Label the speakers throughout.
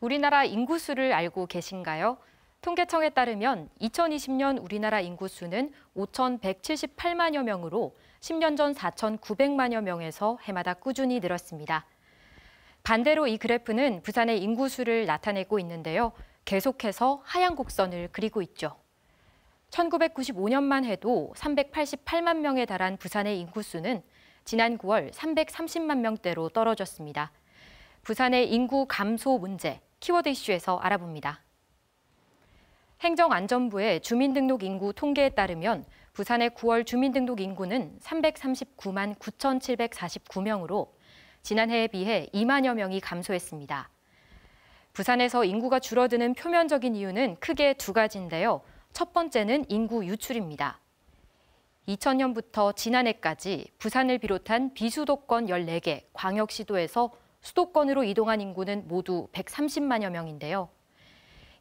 Speaker 1: 우리나라 인구수를 알고 계신가요? 통계청에 따르면 2020년 우리나라 인구수는 5,178만여 명으로 10년 전 4,900만여 명에서 해마다 꾸준히 늘었습니다. 반대로 이 그래프는 부산의 인구수를 나타내고 있는데요. 계속해서 하향 곡선을 그리고 있죠. 1995년만 해도 388만 명에 달한 부산의 인구수는 지난 9월 330만 명대로 떨어졌습니다. 부산의 인구 감소 문제, 키워드 이슈에서 알아봅니다. 행정안전부의 주민등록 인구 통계에 따르면 부산의 9월 주민등록 인구는 339만 9,749명으로 지난해에 비해 2만여 명이 감소했습니다. 부산에서 인구가 줄어드는 표면적인 이유는 크게 두 가지인데요. 첫 번째는 인구 유출입니다. 2000년부터 지난해까지 부산을 비롯한 비수도권 14개 광역시도에서 수도권으로 이동한 인구는 모두 130만여 명인데요.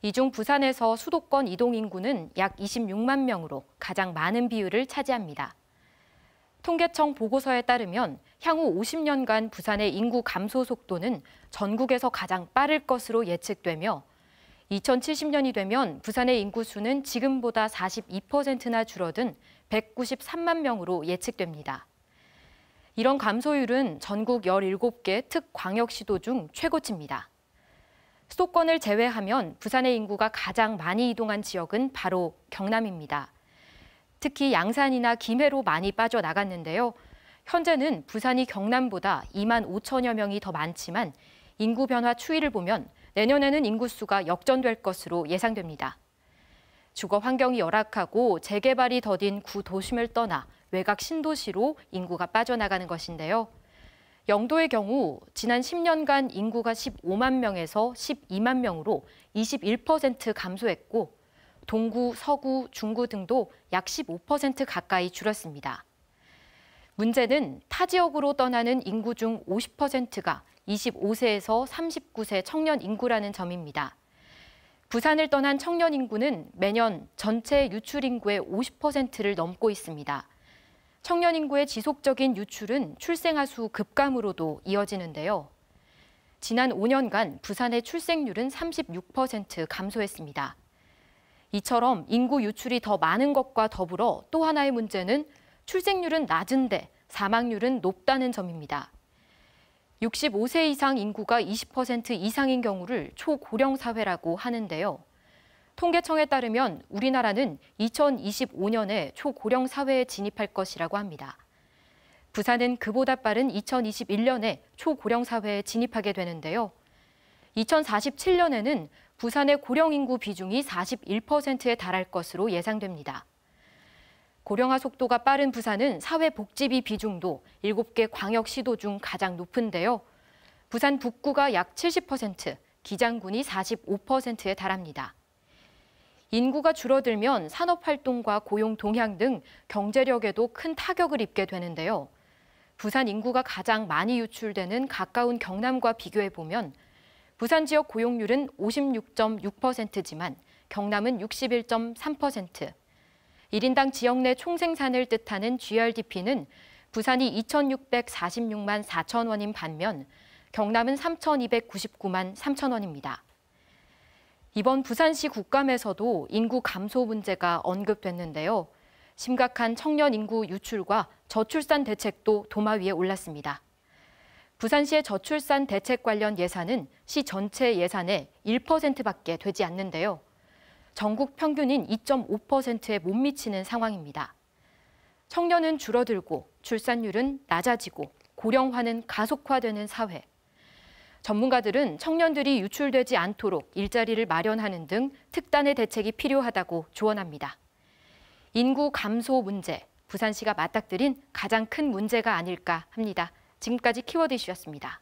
Speaker 1: 이 중 부산에서 수도권 이동 인구는 약 26만 명으로 가장 많은 비율을 차지합니다. 통계청 보고서에 따르면 향후 50년간 부산의 인구 감소 속도는 전국에서 가장 빠를 것으로 예측되며 2070년이 되면 부산의 인구수는 지금보다 42%나 줄어든 193만 명으로 예측됩니다. 이런 감소율은 전국 17개 특광역시도 중 최고치입니다. 수도권을 제외하면 부산의 인구가 가장 많이 이동한 지역은 바로 경남입니다. 특히 양산이나 김해로 많이 빠져나갔는데요. 현재는 부산이 경남보다 2만 5천여 명이 더 많지만 인구 변화 추이를 보면 내년에는 인구수가 역전될 것으로 예상됩니다. 주거 환경이 열악하고 재개발이 더딘 구도심을 떠나 외곽 신도시로 인구가 빠져나가는 것인데요. 영도의 경우 지난 10년간 인구가 15만 명에서 12만 명으로 21% 감소했고 동구, 서구, 중구 등도 약 15% 가까이 줄었습니다. 문제는 타 지역으로 떠나는 인구 중 50%가 25세에서 39세 청년 인구라는 점입니다. 부산을 떠난 청년 인구는 매년 전체 유출 인구의 50%를 넘고 있습니다. 청년 인구의 지속적인 유출은 출생아 수 급감으로도 이어지는데요. 지난 5년간 부산의 출생률은 36% 감소했습니다. 이처럼 인구 유출이 더 많은 것과 더불어 또 하나의 문제는 출생률은 낮은데 사망률은 높다는 점입니다. 65세 이상 인구가 20% 이상인 경우를 초고령 사회라고 하는데요. 통계청에 따르면 우리나라는 2025년에 초고령 사회에 진입할 것이라고 합니다. 부산은 그보다 빠른 2021년에 초고령 사회에 진입하게 되는데요. 2047년에는 부산의 고령 인구 비중이 41%에 달할 것으로 예상됩니다. 고령화 속도가 빠른 부산은 사회복지비 비중도 7개 광역시도 중 가장 높은데요. 부산 북구가 약 70%, 기장군이 45%에 달합니다. 인구가 줄어들면 산업활동과 고용 동향 등 경제력에도 큰 타격을 입게 되는데요. 부산 인구가 가장 많이 유출되는 가까운 경남과 비교해보면 부산 지역 고용률은 56.6%지만 경남은 61.3%, 1인당 지역 내 총생산을 뜻하는 GRDP는 부산이 2,646만 4천 원인 반면 경남은 3,299만 3천 원입니다. 이번 부산시 국감에서도 인구 감소 문제가 언급됐는데요. 심각한 청년 인구 유출과 저출산 대책도 도마 위에 올랐습니다. 부산시의 저출산 대책 관련 예산은 시 전체 예산의 1%밖에 되지 않는데요. 전국 평균인 2.5%에 못 미치는 상황입니다. 청년은 줄어들고 출산율은 낮아지고 고령화는 가속화되는 사회. 전문가들은 청년들이 유출되지 않도록 일자리를 마련하는 등 특단의 대책이 필요하다고 조언합니다. 인구 감소 문제, 부산시가 맞닥뜨린 가장 큰 문제가 아닐까 합니다. 지금까지 키워드 이슈였습니다.